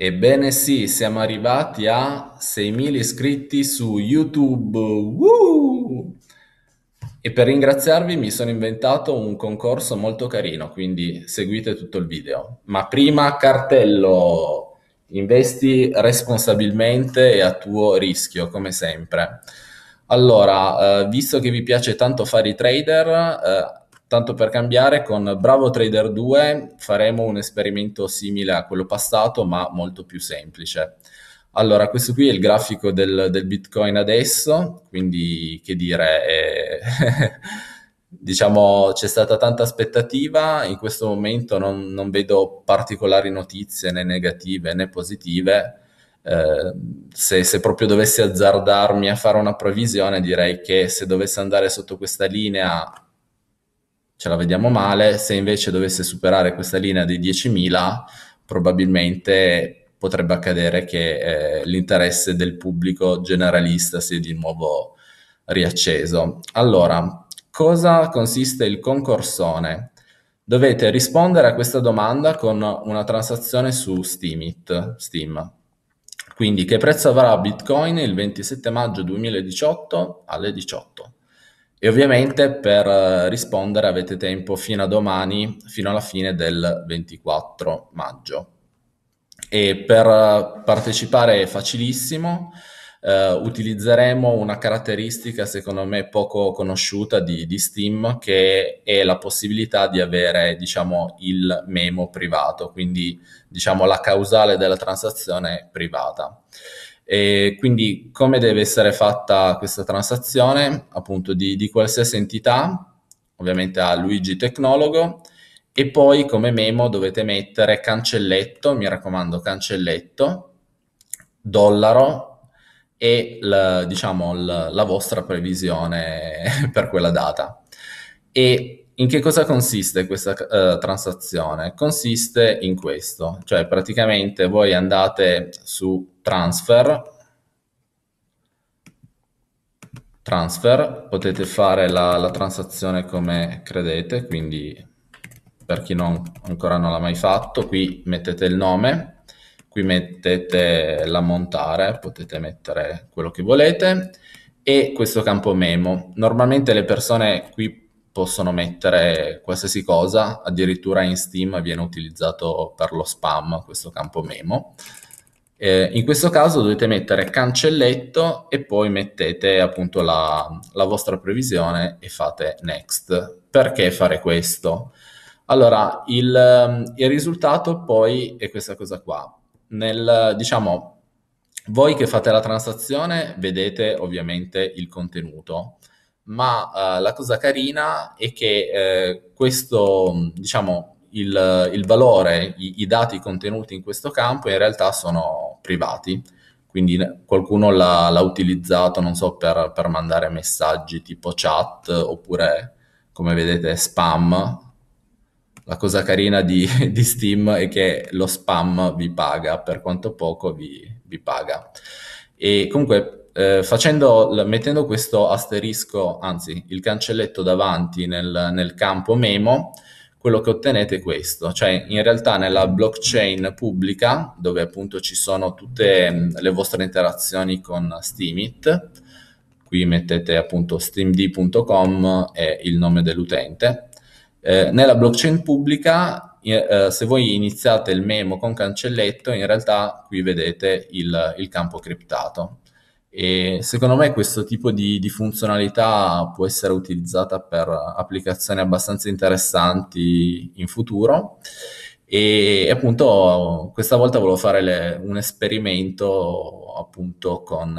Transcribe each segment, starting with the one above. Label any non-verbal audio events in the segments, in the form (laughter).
Ebbene sì, siamo arrivati a 6.000 iscritti su YouTube. Woo! E per ringraziarvi mi sono inventato un concorso molto carino, quindi seguite tutto il video. Ma prima cartello, investi responsabilmente e a tuo rischio, come sempre. Allora, eh, visto che vi piace tanto fare i trader, eh, Tanto per cambiare, con Bravo Trader 2 faremo un esperimento simile a quello passato, ma molto più semplice. Allora, questo qui è il grafico del, del Bitcoin adesso, quindi che dire, eh, (laughs) diciamo c'è stata tanta aspettativa, in questo momento non, non vedo particolari notizie né negative né positive, eh, se, se, proprio dovessi azzardarmi a fare una previsione direi che se dovesse andare sotto questa linea ce la vediamo male, se invece dovesse superare questa linea dei 10.000 probabilmente potrebbe accadere che eh, l'interesse del pubblico generalista sia di nuovo riacceso. Allora, cosa consiste il concorsone? Dovete rispondere a questa domanda con una transazione su Steemit, Steam. Quindi che prezzo avrà Bitcoin il 27 maggio 2018 alle 18? E ovviamente per eh, rispondere avete tempo fino a domani, fino alla fine del 24 maggio. E per eh, partecipare è facilissimo, eh, utilizzeremo una caratteristica secondo me poco conosciuta di, di, Steam che è la possibilità di avere diciamo il memo privato, quindi diciamo la causale della transazione privata. E quindi come deve essere fatta questa transazione? Appunto di, di qualsiasi entità, ovviamente a Luigi Tecnologo, e poi come memo dovete mettere cancelletto, mi raccomando cancelletto, dollaro e l, diciamo l, la vostra previsione (laughs) per quella data. E in che cosa consiste questa uh, transazione? Consiste in questo, cioè praticamente voi andate su transfer, transfer, potete fare la, la transazione come credete, quindi per chi non, ancora non l'ha mai fatto, qui mettete il nome, qui mettete l'ammontare, potete mettere quello che volete, e questo campo memo. Normalmente le persone qui possono mettere qualsiasi cosa, addirittura in Steam viene utilizzato per lo spam questo campo memo. Eh, in questo caso dovete mettere cancelletto e poi mettete appunto la, la vostra previsione e fate next. Perché fare questo? Allora, il, ehm, il, risultato poi è questa cosa qua. Nel, diciamo, voi che fate la transazione vedete ovviamente il contenuto ma eh, la cosa carina è che eh, questo, diciamo, il, il valore, i, i, dati contenuti in questo campo in realtà sono privati, quindi qualcuno l'ha, l'ha utilizzato, non so, per, per, mandare messaggi tipo chat oppure, come vedete, spam. La cosa carina di, (laughs) di Steam è che lo spam vi paga, per quanto poco vi, vi paga. E comunque eh, facendo, mettendo questo asterisco, anzi il cancelletto davanti nel, nel campo memo, quello che ottenete è questo, cioè in realtà nella blockchain pubblica, dove appunto ci sono tutte mm, le vostre interazioni con Steamit, qui mettete appunto steamd.com e il nome dell'utente, eh, nella blockchain pubblica eh, se voi iniziate il memo con cancelletto, in realtà qui vedete il, il campo criptato. E secondo me questo tipo di, di, funzionalità può essere utilizzata per applicazioni abbastanza interessanti in futuro. E appunto questa volta volevo fare le, un esperimento appunto con,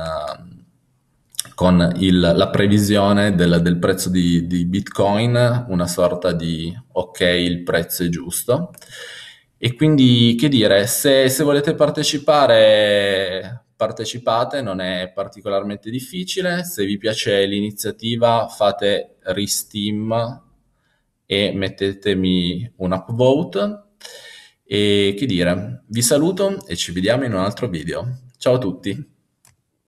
con il, la previsione del, del prezzo di, di Bitcoin, una sorta di ok, il prezzo è giusto. E quindi che dire, se, se volete partecipare partecipate, non è particolarmente difficile. Se vi piace l'iniziativa fate Resteam e mettetemi un upvote. E che dire, vi saluto e ci vediamo in un altro video. Ciao a tutti!